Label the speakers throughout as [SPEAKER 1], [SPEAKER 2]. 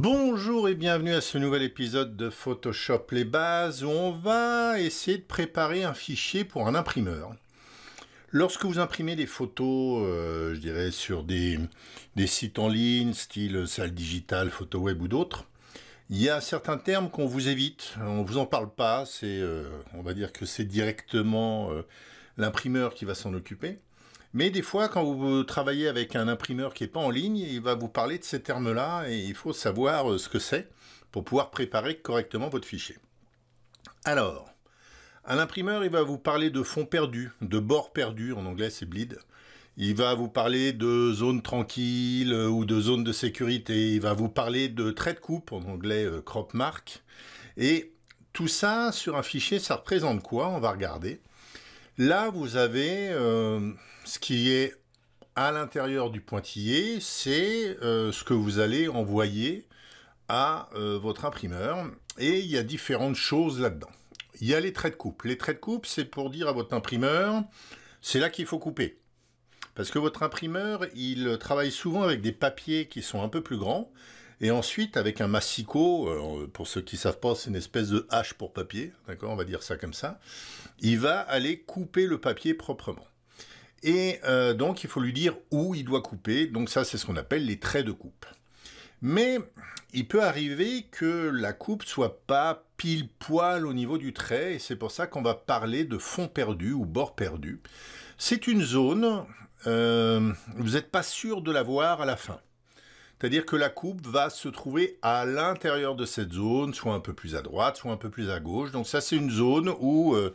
[SPEAKER 1] Bonjour et bienvenue à ce nouvel épisode de Photoshop les bases où on va essayer de préparer un fichier pour un imprimeur. Lorsque vous imprimez des photos, euh, je dirais sur des, sites en ligne, style salle digitale, photo web ou d'autres, il y a certains termes qu'on vous évite, on ne vous en parle pas, c'est, euh, on va dire que c'est directement euh, l'imprimeur qui va s'en occuper. Mais des fois, quand vous travaillez avec un imprimeur qui n'est pas en ligne, il va vous parler de ces termes-là et il faut savoir euh, ce que c'est pour pouvoir préparer correctement votre fichier. Alors, un imprimeur, il va vous parler de fond perdu, de bord perdu, en anglais c'est bleed. Il va vous parler de zone tranquille euh, ou de zone de sécurité. Il va vous parler de trait de coupe, en anglais euh, crop mark. Et tout ça, sur un fichier, ça représente quoi On va regarder. Là, vous avez euh, ce qui est à l'intérieur du pointillé, c'est euh, ce que vous allez envoyer à euh, votre imprimeur. Et il y a différentes choses là-dedans. Il y a les traits de coupe. Les traits de coupe, c'est pour dire à votre imprimeur, c'est là qu'il faut couper. Parce que votre imprimeur, il travaille souvent avec des papiers qui sont un peu plus grands. Et ensuite, avec un massicot, euh, pour ceux qui ne savent pas, c'est une espèce de hache pour papier, d'accord, on va dire ça comme ça, il va aller couper le papier proprement. Et euh, donc, il faut lui dire où il doit couper. Donc ça, c'est ce qu'on appelle les traits de coupe. Mais il peut arriver que la coupe soit pas pile poil au niveau du trait, et c'est pour ça qu'on va parler de fond perdu ou bord perdu. C'est une zone, euh, vous n'êtes pas sûr de la voir à la fin. C'est-à-dire que la coupe va se trouver à l'intérieur de cette zone, soit un peu plus à droite, soit un peu plus à gauche. Donc ça, c'est une zone où euh,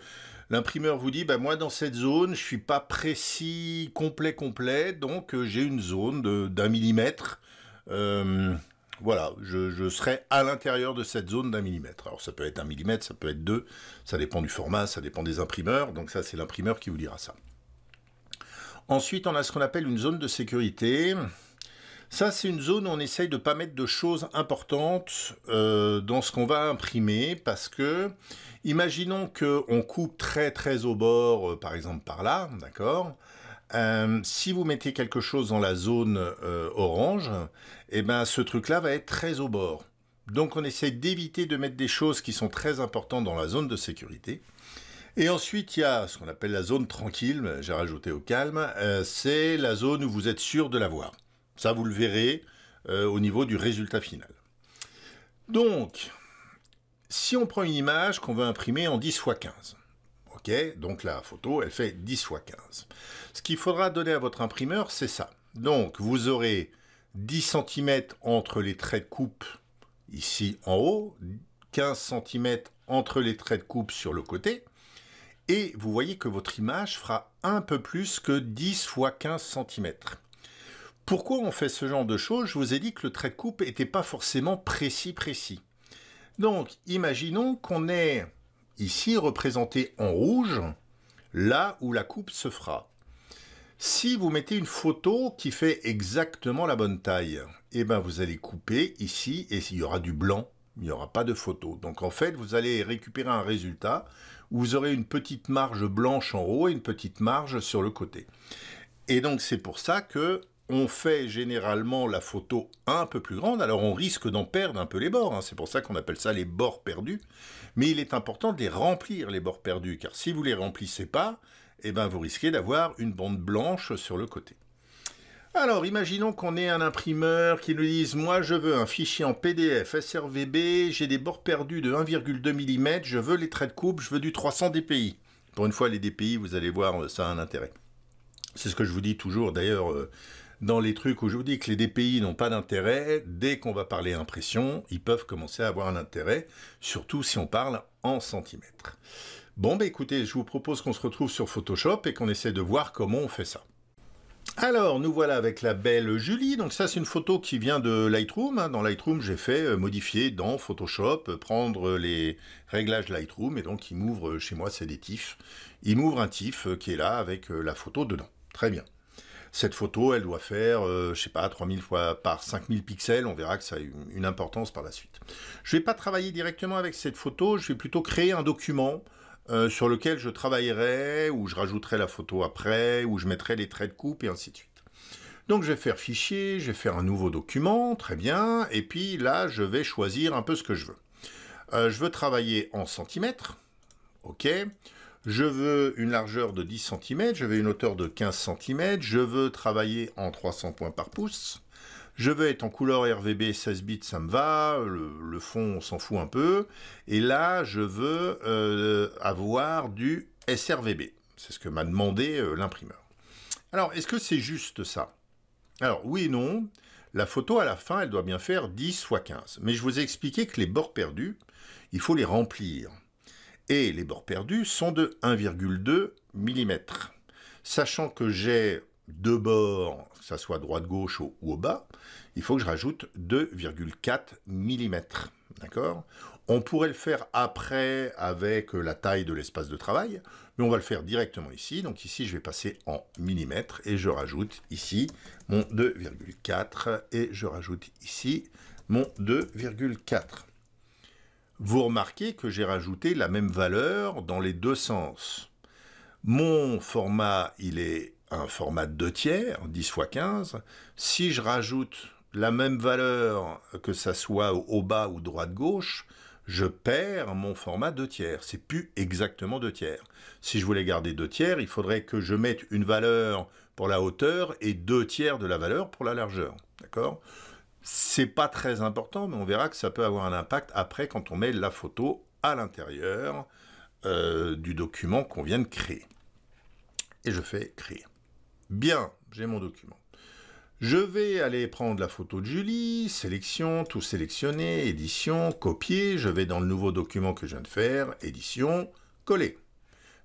[SPEAKER 1] l'imprimeur vous dit, bah, moi, dans cette zone, je suis pas précis, complet, complet, donc euh, j'ai une zone d'un millimètre. Euh, voilà, je, je, serai à l'intérieur de cette zone d'un millimètre. Alors ça peut être un millimètre, ça peut être deux, ça dépend du format, ça dépend des imprimeurs, donc ça c'est l'imprimeur qui vous dira ça. Ensuite, on a ce qu'on appelle une zone de sécurité. Ça, c'est une zone où on essaye de ne pas mettre de choses importantes euh, dans ce qu'on va imprimer, parce que, imaginons qu'on coupe très très au bord, euh, par exemple par là, d'accord euh, si vous mettez quelque chose dans la zone orange, et eh ben, ce truc-là va être très au bord. Donc on essaye d'éviter de mettre des choses qui sont très importantes dans la zone de sécurité. Et ensuite, il y a ce qu'on appelle la zone tranquille, j'ai rajouté au calme, c'est la zone où vous êtes sûr de l'avoir. Ça, vous le verrez euh, au niveau du résultat final. Donc, si on prend une image qu'on veut imprimer en 10 x 15, ok, donc la photo, elle fait 10 x 15. Ce qu'il faudra donner à votre imprimeur, c'est ça. Donc, vous aurez 10 cm entre les traits de coupe ici en haut, 15 cm entre les traits de coupe sur le côté, et vous voyez que votre image fera un peu plus que 10 x 15 cm. Pourquoi on fait ce genre de choses Je vous ai dit que le trait de coupe n'était pas forcément précis précis. Donc, imaginons qu'on ait ici représenté en rouge là où la coupe se fera. Si vous mettez une photo qui fait exactement la bonne taille, eh ben vous allez couper ici et il y aura du blanc, il n'y aura pas de photo. Donc en fait, vous allez récupérer un résultat où vous aurez une petite marge blanche en haut et une petite marge sur le côté. Et donc c'est pour ça que on fait généralement la photo un peu plus grande, alors on risque d'en perdre un peu les bords, hein. c'est pour ça qu'on appelle ça les bords perdus, mais il est important de les remplir, les bords perdus, car si vous les remplissez pas, eh ben vous risquez d'avoir une bande blanche sur le côté. Alors, imaginons qu'on ait un imprimeur qui nous dise « Moi, je veux un fichier en PDF, SRVB, j'ai des bords perdus de 1,2 mm, je veux les traits de coupe, je veux du 300 dpi. » Pour une fois, les dpi, vous allez voir, euh, ça a un intérêt. C'est ce que je vous dis toujours, d'ailleurs, euh, dans les trucs où je vous dis que les DPI n'ont pas d'intérêt, dès qu'on va parler impression, ils peuvent commencer à avoir un intérêt, surtout si on parle en centimètres. Bon, bah écoutez, je vous propose qu'on se retrouve sur Photoshop et qu'on essaie de voir comment on fait ça. Alors, nous voilà avec la belle Julie. Donc ça, c'est une photo qui vient de Lightroom. Hein. Dans Lightroom, j'ai fait euh, modifier dans Photoshop, euh, prendre les réglages Lightroom. Et donc, il m'ouvre, euh, chez moi, c'est des TIFF. Il m'ouvre un tif qui est là avec la photo dedans. Très bien cette photo, elle doit faire, euh, je ne sais pas, 3000 fois par 5000 pixels. On verra que ça a une, importance par la suite. Je ne vais pas travailler directement avec cette photo. Je vais plutôt créer un document euh, sur lequel je travaillerai, où je rajouterai la photo après, où je mettrai les traits de coupe, et ainsi de suite. Donc je vais faire fichier, je vais faire un nouveau document, très bien, et puis là je vais choisir un peu ce que je veux. Euh, je veux travailler en centimètres, ok je veux une largeur de 10 cm, je veux une hauteur de 15 cm, je veux travailler en 300 points par pouce, je veux être en couleur RVB 16 bits, ça me va, le, fond on s'en fout un peu, et là je veux euh, avoir du SRVB, c'est ce que m'a demandé euh, l'imprimeur. Alors est-ce que c'est juste ça Alors oui et non, la photo à la fin elle doit bien faire 10 x 15, mais je vous ai expliqué que les bords perdus, il faut les remplir et les bords perdus sont de 1,2 mm. Sachant que j'ai deux bords, que ce soit droite-gauche ou au bas, il faut que je rajoute 2,4 mm. D'accord On pourrait le faire après avec la taille de l'espace de travail, mais on va le faire directement ici. Donc ici, je vais passer en millimètres et je rajoute ici mon 2,4 et je rajoute ici mon 2,4. Vous remarquez que j'ai rajouté la même valeur dans les deux sens. Mon format, il est un format de 2 tiers, 10 x 15. Si je rajoute la même valeur, que ça soit au bas ou droite-gauche, je perds mon format 2 tiers. C'est plus exactement 2 tiers. Si je voulais garder 2 tiers, il faudrait que je mette une valeur pour la hauteur et 2 tiers de la valeur pour la largeur. D'accord c'est pas très important, mais on verra que ça peut avoir un impact après quand on met la photo à l'intérieur euh, du document qu'on vient de créer. Et je fais créer. Bien, j'ai mon document. Je vais aller prendre la photo de Julie, sélection, tout sélectionner, édition, copier, je vais dans le nouveau document que je viens de faire, édition, coller.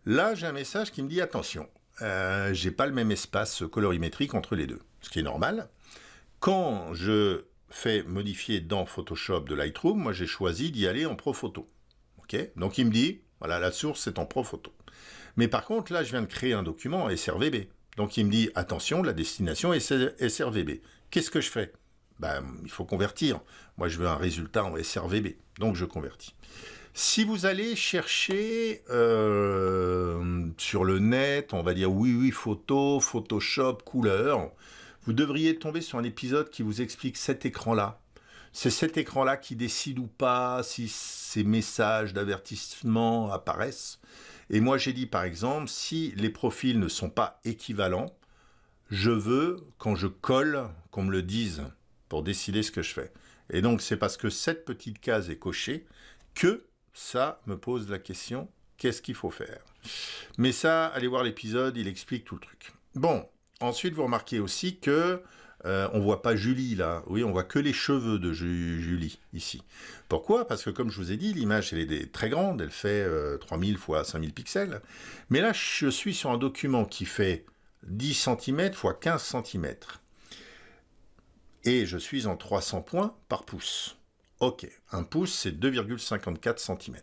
[SPEAKER 1] Là, j'ai un message qui me dit attention, je euh, j'ai pas le même espace colorimétrique entre les deux, ce qui est normal. Quand je fais modifier dans Photoshop de Lightroom, moi j'ai choisi d'y aller en Pro Photo. Donc il me dit, voilà, la source c'est en Pro Photo. Mais par contre, là, je viens de créer un document en SRVB. Donc il me dit, attention, la destination est SRVB. Qu'est-ce que je fais ben, Il faut convertir. Moi, je veux un résultat en SRVB. Donc je convertis. Si vous allez chercher euh, sur le net, on va dire oui, oui, photo, Photoshop, couleur, vous devriez tomber sur un épisode qui vous explique cet écran-là. C'est cet écran-là qui décide ou pas si ces messages d'avertissement apparaissent. Et moi, j'ai dit par exemple, si les profils ne sont pas équivalents, je veux, quand je colle, qu'on me le dise pour décider ce que je fais. Et donc, c'est parce que cette petite case est cochée que ça me pose la question qu'est-ce qu'il faut faire Mais ça, allez voir l'épisode, il explique tout le truc. Bon, Ensuite, vous remarquez aussi que ne euh, on voit pas Julie là. Oui, on voit que les cheveux de Julie ici. Pourquoi Parce que comme je vous ai dit, l'image elle est très grande, elle fait 3000 x 5000 pixels. Mais là, je suis sur un document qui fait 10 cm x 15 cm. Et je suis en 300 points par pouce. Ok, un pouce c'est 2,54 cm.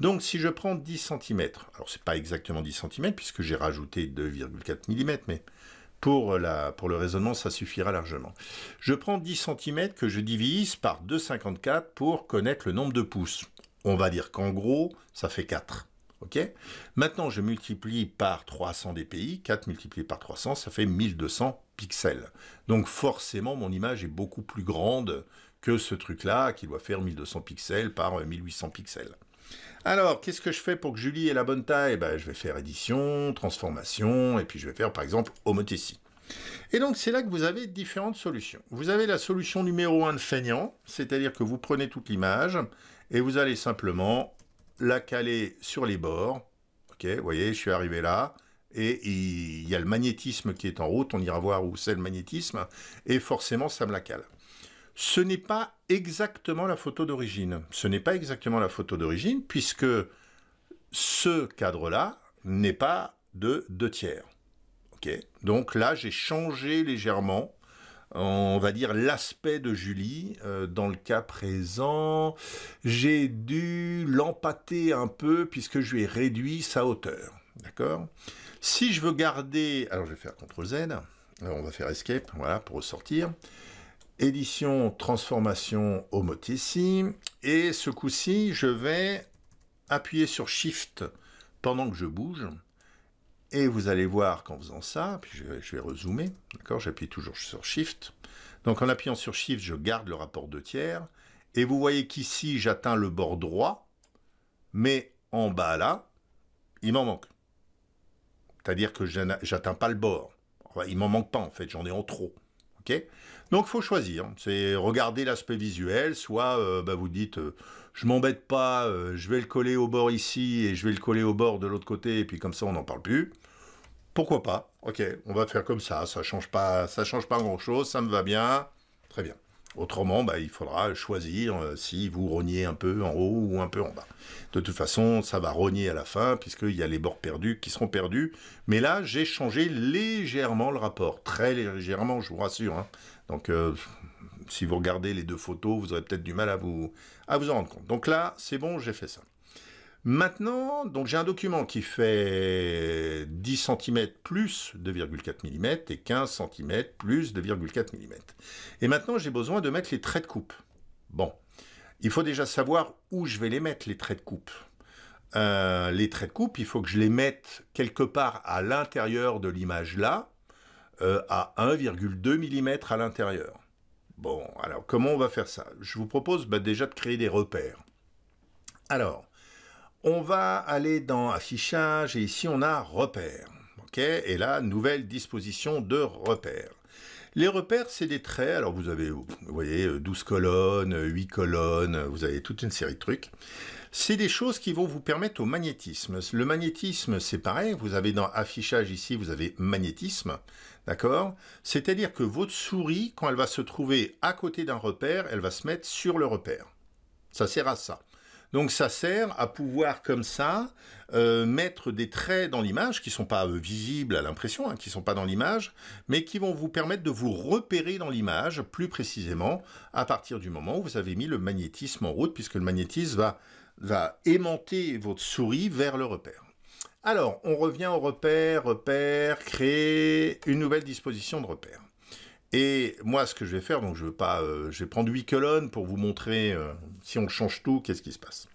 [SPEAKER 1] Donc si je prends 10 cm, alors c'est pas exactement 10 cm puisque j'ai rajouté 2,4 mm, mais pour, la, pour le raisonnement, ça suffira largement. Je prends 10 cm que je divise par 2,54 pour connaître le nombre de pouces. On va dire qu'en gros, ça fait 4. Maintenant, je multiplie par 300 dpi. 4 multiplié par 300, ça fait 1200 pixels. Donc forcément, mon image est beaucoup plus grande que ce truc-là, qui doit faire 1200 pixels par 1800 pixels. Alors, qu'est-ce que je fais pour que Julie ait la bonne taille eh ben, Je vais faire édition, transformation, et puis je vais faire par exemple homothétie. Et donc c'est là que vous avez différentes solutions. Vous avez la solution numéro 1 de feignant, c'est-à-dire que vous prenez toute l'image et vous allez simplement la caler sur les bords. Ok, vous voyez, je suis arrivé là. Et il y a le magnétisme qui est en route, on ira voir où c'est le magnétisme, et forcément ça me la cale ce n'est pas exactement la photo d'origine. Ce n'est pas exactement la photo d'origine puisque ce cadre-là n'est pas de deux tiers. ok Donc là, j'ai changé légèrement, on va dire, l'aspect de Julie. Euh, dans le cas présent, j'ai dû l'empâter un peu puisque je lui ai réduit sa hauteur. D'accord Si je veux garder... Alors, je vais faire CTRL-Z. On va faire Escape, voilà, pour ressortir édition transformation ici. Et ce coup-ci, je vais appuyer sur Shift pendant que je bouge. Et vous allez voir qu'en faisant ça, puis je, vais, rezoomer, d'accord J'appuie toujours sur Shift. Donc en appuyant sur Shift, je garde le rapport de tiers. Et vous voyez qu'ici, j'atteins le bord droit, mais en bas là, il m'en manque. C'est-à-dire que j'atteins pas le bord. Il m'en manque pas en fait, j'en ai en trop. Donc donc faut choisir, c'est regarder l'aspect visuel, soit euh, bah, vous dites euh, je m'embête pas, euh, je vais le coller au bord ici et je vais le coller au bord de l'autre côté et puis comme ça on n'en parle plus. Pourquoi pas Ok, on va faire comme ça, ça change pas, ça change pas grand chose, ça me va bien, très bien. Autrement, bah, il faudra choisir euh, si vous rognez un peu en haut ou un peu en bas. De toute façon, ça va rogner à la fin, puisqu'il y a les bords perdus qui seront perdus. Mais là, j'ai changé légèrement le rapport. Très légèrement, je vous rassure. Hein. Donc, euh, si vous regardez les deux photos, vous aurez peut-être du mal à vous, à vous en rendre compte. Donc là, c'est bon, j'ai fait ça. Maintenant, donc j'ai un document qui fait 10 cm plus 2,4 mm et 15 cm plus 2,4 mm. Et maintenant, j'ai besoin de mettre les traits de coupe. Bon, il faut déjà savoir où je vais les mettre, les traits de coupe. Euh, les traits de coupe, il faut que je les mette quelque part à l'intérieur de l'image là, euh, à 1,2 mm à l'intérieur. Bon, alors comment on va faire ça Je vous propose bah, déjà de créer des repères. Alors, on va aller dans affichage et ici on a repère ok et là, nouvelle disposition de repères. Les repères, c'est des traits. Alors vous avez, vous voyez, 12 euh, colonnes, 8 euh, colonnes, vous avez toute une série de trucs. C'est des choses qui vont vous permettre au magnétisme. Le magnétisme, c'est pareil. Vous avez dans affichage ici, vous avez magnétisme. D'accord C'est-à-dire que votre souris, quand elle va se trouver à côté d'un repère, elle va se mettre sur le repère. Ça sert à ça. Donc ça sert à pouvoir comme ça euh, mettre des traits dans l'image qui ne sont pas euh, visibles à l'impression, qui hein, qui sont pas dans l'image, mais qui vont vous permettre de vous repérer dans l'image plus précisément à partir du moment où vous avez mis le magnétisme en route, puisque le magnétisme va, va aimanter votre souris vers le repère. Alors, on revient au repère, repère, créer une nouvelle disposition de repère. Et moi, ce que je vais faire, donc je euh, vais prendre huit colonnes pour vous montrer euh, si on change tout, qu'est-ce qui se passe.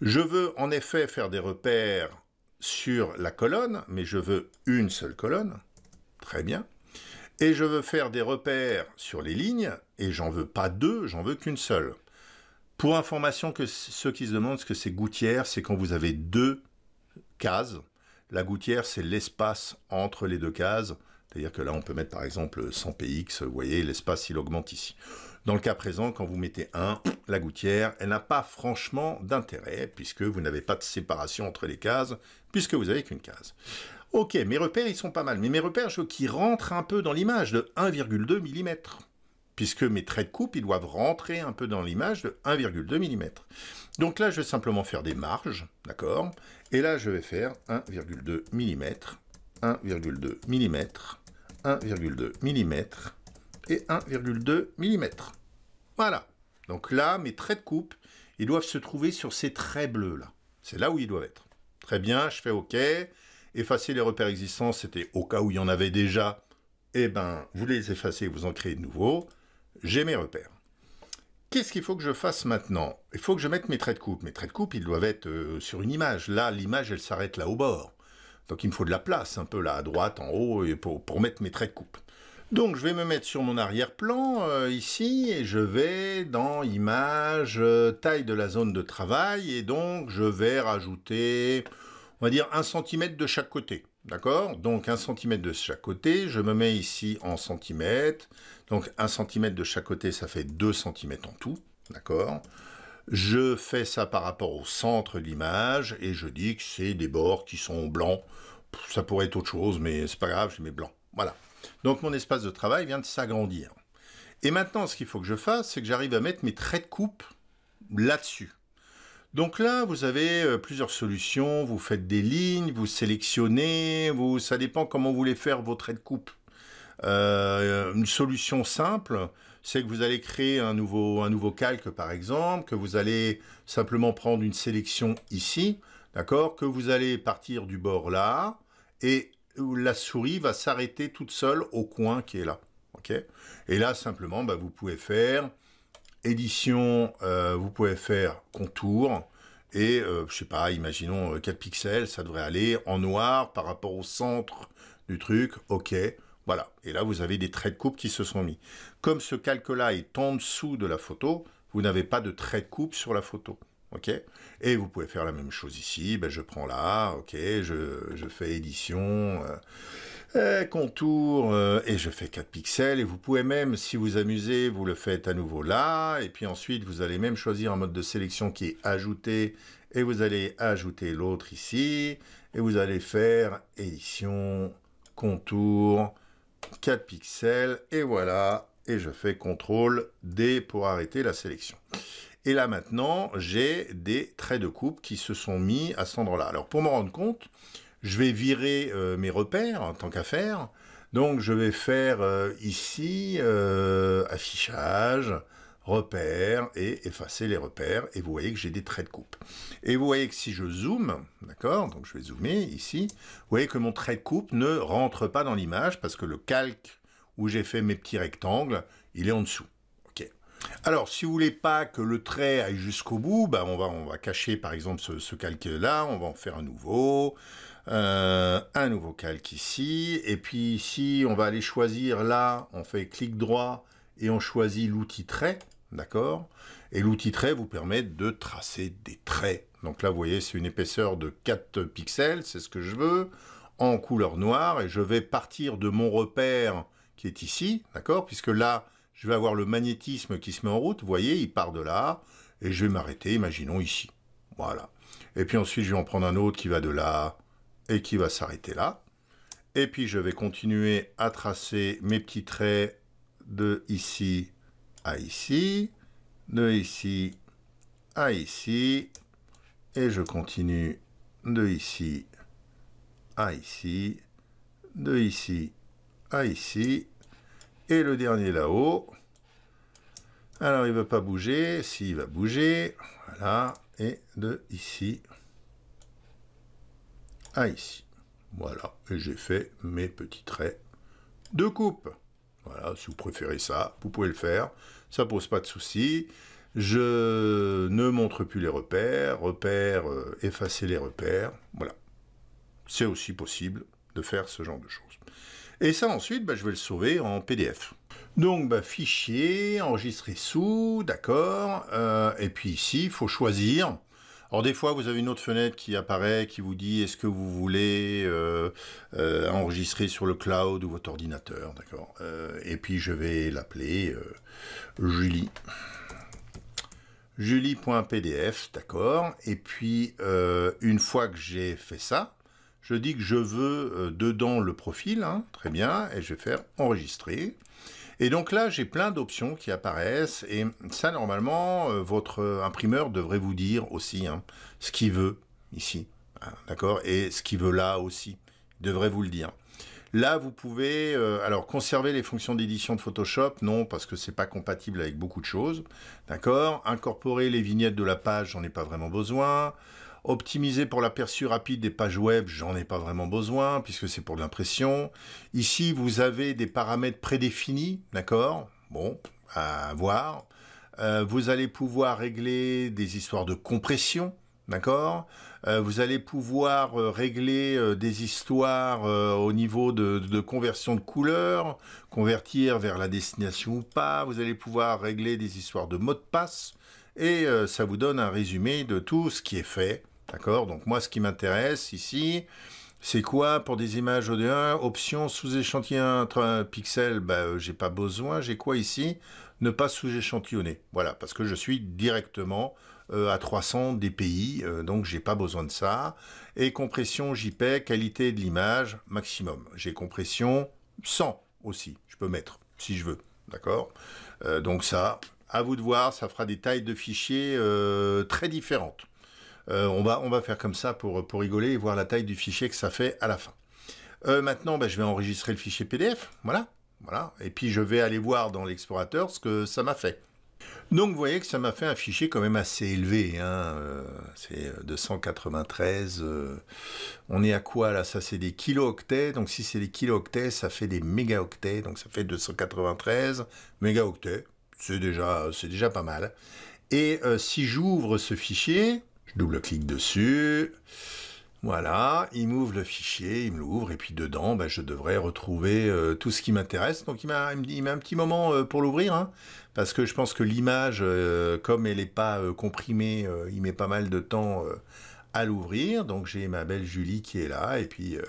[SPEAKER 1] Je veux en effet faire des repères sur la colonne, mais je veux une seule colonne. Très bien. Et je veux faire des repères sur les lignes, et j'en veux pas deux, j'en veux qu'une seule. Pour information, que ceux qui se demandent ce que c'est gouttière, c'est quand vous avez deux cases. La gouttière, c'est l'espace entre les deux cases. C'est-à-dire que là, on peut mettre par exemple 100px, vous voyez, l'espace, il augmente ici. Dans le cas présent, quand vous mettez 1, la gouttière, elle n'a pas franchement d'intérêt, puisque vous n'avez pas de séparation entre les cases, puisque vous n'avez qu'une case. Ok, mes repères, ils sont pas mal, mais mes repères, je veux qu'ils rentrent un peu dans l'image de 1,2 mm, puisque mes traits de coupe, ils doivent rentrer un peu dans l'image de 1,2 mm. Donc là, je vais simplement faire des marges, d'accord Et là, je vais faire 1,2 mm, 1,2 mm, 1,2 mm et 1,2 mm. Voilà. Donc là, mes traits de coupe, ils doivent se trouver sur ces traits bleus là. C'est là où ils doivent être. Très bien, je fais OK. Effacer les repères existants, c'était au cas où il y en avait déjà. Eh ben, vous les effacez, vous en créez de nouveaux. J'ai mes repères. Qu'est-ce qu'il faut que je fasse maintenant Il faut que je mette mes traits de coupe. Mes traits de coupe, ils doivent être euh, sur une image. Là, l'image, elle s'arrête là au bord. Donc il me faut de la place un peu là à droite, en haut, pour, mettre mes traits de coupe. Donc je vais me mettre sur mon arrière-plan euh, ici et je vais dans image, euh, taille de la zone de travail et donc je vais rajouter, on va dire, 1 cm de chaque côté. D'accord Donc 1 cm de chaque côté, je me mets ici en centimètres. Donc 1 cm de chaque côté, ça fait 2 cm en tout. D'accord je fais ça par rapport au centre de l'image et je dis que c'est des bords qui sont blancs. Ça pourrait être autre chose, mais c'est pas grave, je mets blanc. Voilà. Donc mon espace de travail vient de s'agrandir. Et maintenant, ce qu'il faut que je fasse, c'est que j'arrive à mettre mes traits de coupe là-dessus. Donc là, vous avez euh, plusieurs solutions, vous faites des lignes, vous sélectionnez, ça dépend comment vous voulez faire vos traits de coupe. Euh, une solution simple, c'est que vous allez créer un nouveau, calque, par exemple, que vous allez simplement prendre une sélection ici, d'accord, que vous allez partir du bord là, et la souris va s'arrêter toute seule au coin qui est là. ok et là, simplement, bah, vous pouvez faire édition, euh, vous pouvez faire contour, et euh, je sais pas, imaginons 4 euh, pixels, ça devrait aller en noir par rapport au centre du truc, ok, voilà. Et là, vous avez des traits de coupe qui se sont mis. Comme ce calque-là est en dessous de la photo, vous n'avez pas de traits de coupe sur la photo. OK Et vous pouvez faire la même chose ici. Ben, je prends là, OK, je, fais édition, euh, euh, contour, euh, et je fais 4 pixels. Et vous pouvez même, si vous amusez, vous le faites à nouveau là. Et puis ensuite, vous allez même choisir un mode de sélection qui est ajouté. Et vous allez ajouter l'autre ici. Et vous allez faire édition, contour, 4 pixels, et voilà, et je fais CTRL D pour arrêter la sélection. Et là maintenant, j'ai des traits de coupe qui se sont mis à cet endroit-là. Alors pour me rendre compte, je vais virer euh, mes repères en tant qu'affaire. Donc je vais faire euh, ici euh, affichage, repères et effacer les repères. Et vous voyez que j'ai des traits de coupe. Et vous voyez que si je zoome, d'accord, donc je vais zoomer ici, vous voyez que mon trait de coupe ne rentre pas dans l'image parce que le calque où j'ai fait mes petits rectangles, il est en dessous. Ok. Alors, si vous voulez pas que le trait aille jusqu'au bout, ben on, va, on va cacher par exemple ce, calque-là, on va en faire un nouveau, euh, un nouveau calque ici, et puis ici, on va aller choisir là, on fait clic droit, et on choisit l'outil trait d'accord Et l'outil trait vous permet de tracer des traits. Donc là, vous voyez, c'est une épaisseur de 4 pixels, c'est ce que je veux, en couleur noire, et je vais partir de mon repère qui est ici, d'accord Puisque là, je vais avoir le magnétisme qui se met en route, vous voyez, il part de là, et je vais m'arrêter, imaginons, ici. Voilà. Et puis ensuite, je vais en prendre un autre qui va de là, et qui va s'arrêter là. Et puis, je vais continuer à tracer mes petits traits de ici ici, de ici à ici, et je continue de ici à ici, de ici à ici, et le dernier là-haut. Alors il ne veut pas bouger, s'il va bouger, voilà, et de ici à ici. Voilà, j'ai fait mes petits traits de coupe. Voilà, si vous préférez ça, vous pouvez le faire. Ça pose pas de souci. Je ne montre plus les repères. Repères, euh, effacer les repères. Voilà. C'est aussi possible de faire ce genre de choses. Et ça, ensuite, bah, je vais le sauver en PDF. Donc, bah, fichier, enregistrer sous, d'accord. Euh, et puis ici, il faut choisir Or, des fois, vous avez une autre fenêtre qui apparaît, qui vous dit est-ce que vous voulez euh, euh, enregistrer sur le cloud ou votre ordinateur, d'accord euh, Et puis, je vais l'appeler Julie. Julie.pdf, d'accord Et puis, une fois que j'ai fait ça, je dis que je veux dedans le profil, hein, très bien, et je vais faire enregistrer. Et donc là, j'ai plein d'options qui apparaissent et ça, normalement, euh, votre euh, imprimeur devrait vous dire aussi hein, ce qu'il veut ici, hein, d'accord, et ce qu'il veut là aussi, devrait vous le dire. Là, vous pouvez euh, alors conserver les fonctions d'édition de Photoshop, non, parce que c'est pas compatible avec beaucoup de choses, d'accord. Incorporer les vignettes de la page, j'en ai pas vraiment besoin. Optimiser pour l'aperçu rapide des pages web, j'en ai pas vraiment besoin puisque c'est pour l'impression. Ici, vous avez des paramètres prédéfinis, d'accord Bon, à voir. Euh, vous allez pouvoir régler des histoires de compression, D'accord euh, Vous allez pouvoir euh, régler des histoires au niveau de, de, conversion de couleur, convertir vers la destination ou pas. Vous allez pouvoir régler des histoires de mot de passe. Et ça vous donne un résumé de tout ce qui est fait D'accord Donc moi, ce qui m'intéresse ici, c'est quoi pour des images OD1 Option sous-échantillon pixel, bah, euh, j'ai pas besoin. J'ai quoi ici Ne pas sous-échantillonner. Voilà, parce que je suis directement euh, à 300 dpi, euh, donc j'ai pas besoin de ça. Et compression JPEG, qualité de l'image maximum. J'ai compression 100 aussi, je peux mettre si je veux. D'accord Donc ça, à vous de voir, ça fera des tailles de fichiers très différentes. Euh, on, va, faire comme ça pour, rigoler et voir la taille du fichier que ça fait à la fin. Euh, maintenant, ben, je vais enregistrer le fichier PDF. Voilà. voilà. Et puis, je vais aller voir dans l'explorateur ce que ça m'a fait. Donc, vous voyez que ça m'a fait un fichier quand même assez élevé. Hein. Euh, c'est 293. on est à quoi là Ça, c'est des kilo-octets. Donc, si c'est des kilo-octets, ça fait des mégaoctets. Donc, ça fait 293 mégaoctets. C'est déjà pas mal. Et si j'ouvre ce fichier, double clic dessus. Voilà, il m'ouvre le fichier, il me l'ouvre, et puis dedans, ben, je devrais retrouver euh, tout ce qui m'intéresse. Donc il m'a, un petit moment euh, pour l'ouvrir, hein, parce que je pense que l'image, euh, comme elle n'est pas comprimée, il met pas mal de temps à l'ouvrir. Donc j'ai ma belle Julie qui est là, et puis vous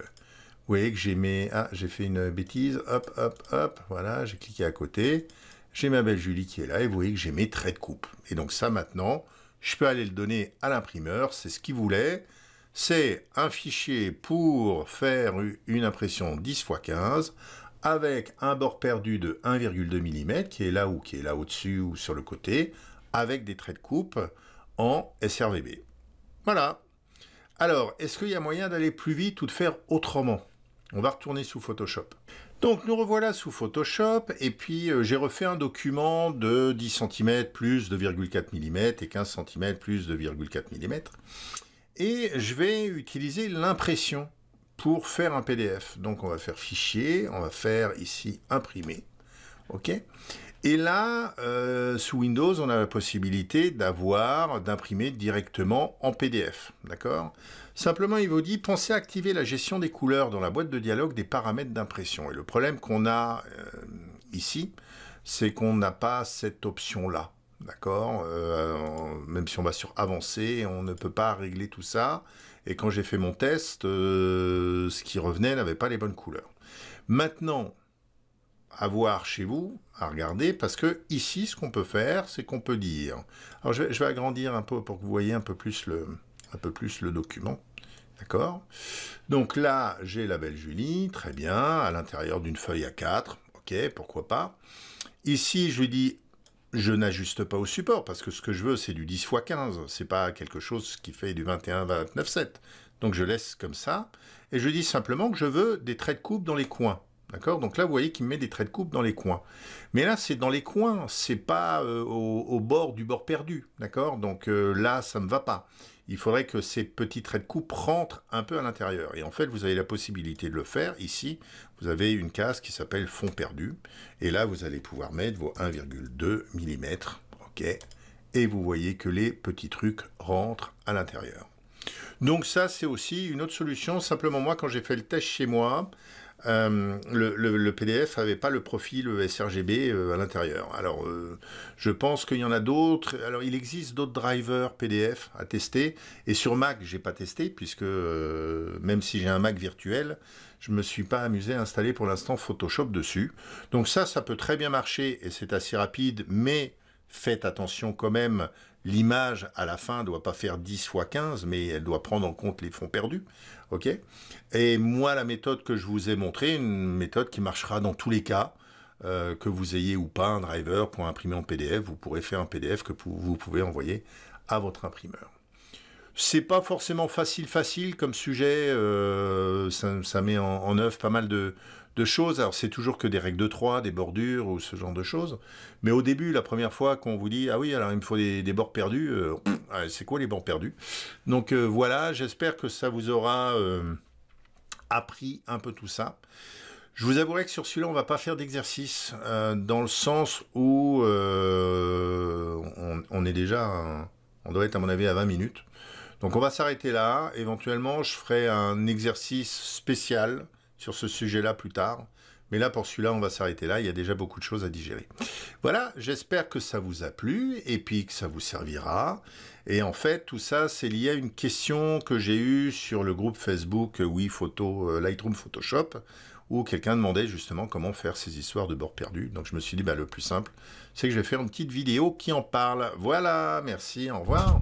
[SPEAKER 1] voyez que j'ai mes... Ah, j'ai fait une bêtise, hop, hop, hop, voilà, j'ai cliqué à côté. J'ai ma belle Julie qui est là, et vous voyez que j'ai mes traits de coupe. Et donc ça maintenant, je peux aller le donner à l'imprimeur, c'est ce qu'il voulait. C'est un fichier pour faire une impression 10 x 15 avec un bord perdu de 1,2 mm qui est là ou qui est là au-dessus ou sur le côté avec des traits de coupe en SRVB. Voilà. Alors, est-ce qu'il y a moyen d'aller plus vite ou de faire autrement On va retourner sous Photoshop. Donc nous revoilà sous Photoshop et puis euh, j'ai refait un document de 10 cm plus 2,4 mm et 15 cm plus 2,4 mm. Et je vais utiliser l'impression pour faire un PDF. Donc on va faire fichier, on va faire ici imprimer. OK et là, euh, sous Windows, on a la possibilité d'avoir, d'imprimer directement en PDF, d'accord Simplement, il vous dit, pensez à activer la gestion des couleurs dans la boîte de dialogue des paramètres d'impression. Et le problème qu'on a euh, ici, c'est qu'on n'a pas cette option-là. D'accord euh, Même si on va sur avancer, on ne peut pas régler tout ça. Et quand j'ai fait mon test, euh, ce qui revenait n'avait pas les bonnes couleurs. Maintenant, à voir chez vous, à regarder, parce que ici, ce qu'on peut faire, c'est qu'on peut dire... Alors, je vais, je vais agrandir un peu pour que vous voyez un peu plus le, un peu plus le document. D'accord Donc là, j'ai la belle Julie, très bien, à l'intérieur d'une feuille à 4. Ok, pourquoi pas. Ici, je lui dis, je n'ajuste pas au support, parce que ce que je veux, c'est du 10 x 15. C'est pas quelque chose qui fait du 21, 29, 7. Donc je laisse comme ça, et je dis simplement que je veux des traits de coupe dans les coins. D'accord Donc là, vous voyez qu'il me met des traits de coupe dans les coins. Mais là, c'est dans les coins, c'est pas euh, au, bord du bord perdu. D'accord Donc euh, là, ça ne me va pas il faudrait que ces petits traits de coupe rentrent un peu à l'intérieur. Et en fait, vous avez la possibilité de le faire. Ici, vous avez une case qui s'appelle fond perdu. Et là, vous allez pouvoir mettre vos 1,2 mm. OK Et vous voyez que les petits trucs rentrent à l'intérieur. Donc ça, c'est aussi une autre solution. Simplement, moi, quand j'ai fait le test chez moi, euh, le, PDF n'avait pas le profil sRGB euh, à l'intérieur. Alors, euh, je pense qu'il y en a d'autres. Alors, il existe d'autres drivers PDF à tester. Et sur Mac, je n'ai pas testé, puisque même si j'ai un Mac virtuel, je ne me suis pas amusé à installer pour l'instant Photoshop dessus. Donc ça, ça peut très bien marcher et c'est assez rapide, mais faites attention quand même, l'image à la fin ne doit pas faire 10 fois 15, mais elle doit prendre en compte les fonds perdus. ok et moi, la méthode que je vous ai montrée, une méthode qui marchera dans tous les cas, euh, que vous ayez ou pas un driver pour imprimer en PDF, vous pourrez faire un PDF que vous pouvez envoyer à votre imprimeur. C'est pas forcément facile facile comme sujet, euh, ça, met en œuvre pas mal de, de choses. Alors c'est toujours que des règles de 3, des bordures ou ce genre de choses. Mais au début, la première fois qu'on vous dit ah oui, alors il me faut des, bords perdus, euh, ah, c'est quoi les bords perdus Donc euh, voilà, j'espère que ça vous aura euh, appris un peu tout ça. Je vous avouerai que sur celui-là, on va pas faire d'exercice dans le sens où on, est déjà, on doit être à mon avis à 20 minutes. Donc on va s'arrêter là. Éventuellement, je ferai un exercice spécial sur ce sujet-là plus tard. Mais là, pour celui-là, on va s'arrêter là. Il y a déjà beaucoup de choses à digérer. Voilà, j'espère que ça vous a plu et puis que ça vous servira. Et en fait, tout ça, c'est lié à une question que j'ai eue sur le groupe Facebook euh, Oui Photo euh, Lightroom Photoshop, où quelqu'un demandait justement comment faire ces histoires de bord perdu. Donc je me suis dit, bah, le plus simple, c'est que je vais faire une petite vidéo qui en parle. Voilà, merci, au revoir.